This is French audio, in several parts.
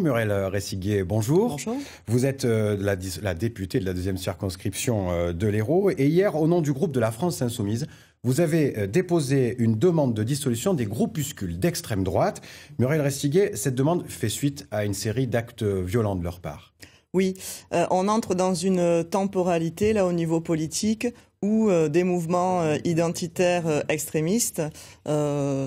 Muriel euh, Ressiguier, bonjour. Bonjour. Vous êtes euh, la, députée de la deuxième circonscription euh, de l'Hérault. Et hier, au nom du groupe de la France Insoumise, vous avez déposé une demande de dissolution des groupuscules d'extrême droite. Muriel Ressiguier, cette demande fait suite à une série d'actes violents de leur part. Oui, on entre dans une temporalité là au niveau politique ou euh, des mouvements euh, identitaires euh, extrémistes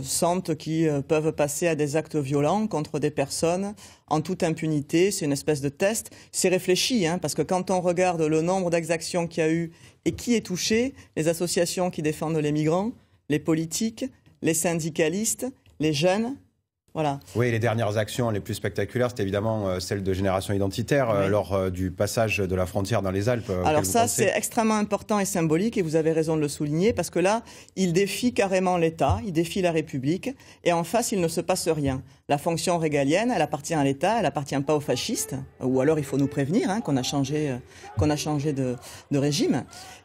sentent qu'ils peuvent passer à des actes violents contre des personnes en toute impunité. C'est une espèce de test. C'est réfléchi, hein, parce que quand on regarde le nombre d'exactions qu'il y a eu et qui est touché, les associations qui défendent les migrants, les politiques, les syndicalistes, les jeunes, oui, les dernières actions les plus spectaculaires, c'est évidemment euh, celle de Génération Identitaire euh, lors euh, du passage de la frontière dans les Alpes. Alors ça, c'est extrêmement important et symbolique, et vous avez raison de le souligner, parce que là, il défie carrément l'État, il défie la République, et en face, il ne se passe rien. La fonction régalienne, elle appartient à l'État, elle appartient pas aux fascistes, ou alors il faut nous prévenir hein, qu'on a changé, qu'on a changé de, de régime.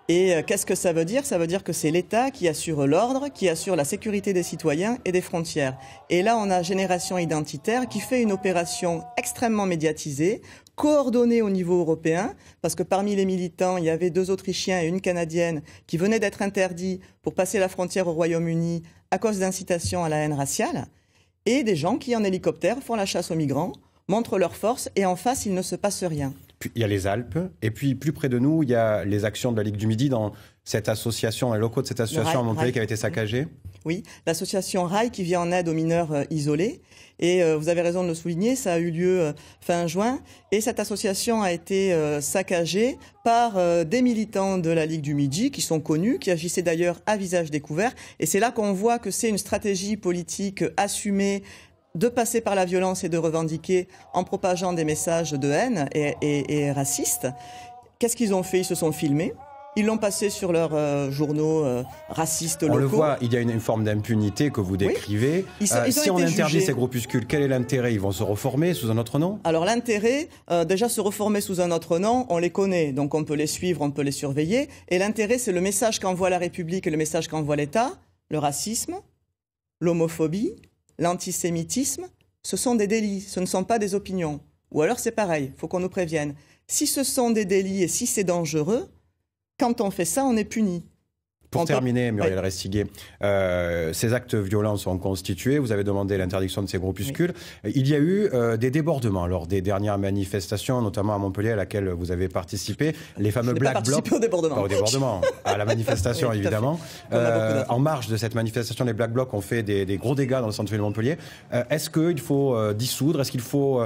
Et qu'est-ce que ça veut dire Ça veut dire que c'est l'État qui assure l'ordre, qui assure la sécurité des citoyens et des frontières. Et là, on a génération identitaire qui fait une opération extrêmement médiatisée, coordonnée au niveau européen, parce que parmi les militants, il y avait deux Autrichiens et une Canadienne qui venaient d'être interdits pour passer la frontière au Royaume-Uni à cause d'incitation à la haine raciale, et des gens qui, en hélicoptère, font la chasse aux migrants, montrent leur force et en face, il ne se passe rien il y a les Alpes, et puis plus près de nous, il y a les actions de la Ligue du Midi dans cette association, les locaux de cette association à Montpellier qui avait été saccagée. Oui, l'association RAI qui vient en aide aux mineurs euh, isolés. Et euh, vous avez raison de le souligner, ça a eu lieu euh, fin juin. Et cette association a été saccagée par des militants de la Ligue du Midi qui sont connus, qui agissaient d'ailleurs à visage découvert. Et c'est là qu'on voit que c'est une stratégie politique assumée de passer par la violence et de revendiquer en propageant des messages de haine et, racistes. Qu'est-ce qu'ils ont fait Ils se sont filmés. Ils l'ont passé sur leurs euh, journaux euh, racistes locaux. On le voit, il y a une, forme d'impunité que vous décrivez. Euh, si on interdit ces groupuscules, quel est l'intérêt Ils vont se reformer sous un autre nom Alors l'intérêt, déjà se reformer sous un autre nom, on les connaît, donc on peut les suivre, on peut les surveiller. Et l'intérêt, c'est le message qu'envoie la République et le message qu'envoie l'État, le racisme, l'homophobie, l'antisémitisme, ce sont des délits, ce ne sont pas des opinions. Ou alors c'est pareil, il faut qu'on nous prévienne. Si ce sont des délits et si c'est dangereux, quand on fait ça, on est puni. Pour terminer, Muriel Restiguet, euh, ces actes violents sont constitués. Vous avez demandé l'interdiction de ces groupuscules. Il y a eu euh, des débordements lors des dernières manifestations, notamment à Montpellier, à laquelle vous avez participé. Les fameux Black Blocs. au débordement. Pas au débordement, à la manifestation, évidemment. Euh, en marge de cette manifestation, les Black Blocs ont fait des, des gros dégâts dans le centre-ville de Montpellier. Est-ce qu'il faut dissoudre Est-ce qu'il faut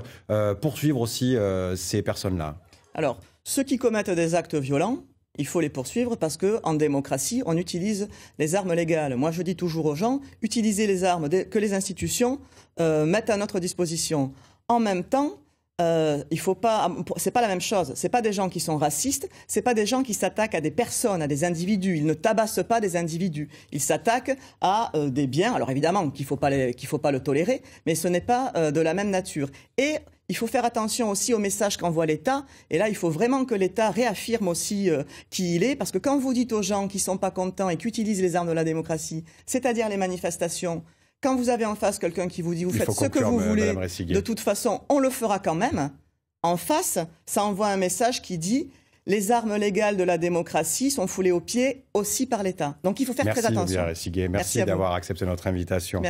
poursuivre aussi ces personnes-là Alors, ceux qui commettent des actes violents, il faut les poursuivre parce qu'en démocratie, on utilise les armes légales. Moi, je dis toujours aux gens, utilisez les armes que les institutions euh, mettent à notre disposition. En même temps, euh, il faut pas, ah, c'est pas la même chose. Ce C'est pas des gens qui sont racistes, Ce c'est pas des gens qui s'attaquent à des personnes, à des individus. Ils ne tabassent pas des individus. Ils s'attaquent à euh, des biens. Alors évidemment qu'il ne faut pas le tolérer, mais ce n'est pas euh, de la même nature. Et il faut faire attention aussi au message qu'envoie l'État. Et là, il faut vraiment que l'État réaffirme aussi euh, qui il est. Parce que quand vous dites aux gens qui ne sont pas contents et qui utilisent les armes de la démocratie, c'est-à-dire les manifestations, quand vous avez en face quelqu'un qui vous dit vous faites ce que vous voulez, de toute façon, on le fera quand même, en face, ça envoie un message qui dit les armes légales de la démocratie sont foulées aux pieds aussi par l'État. Donc il faut faire très attention. Merci, Merci d'avoir accepté notre invitation.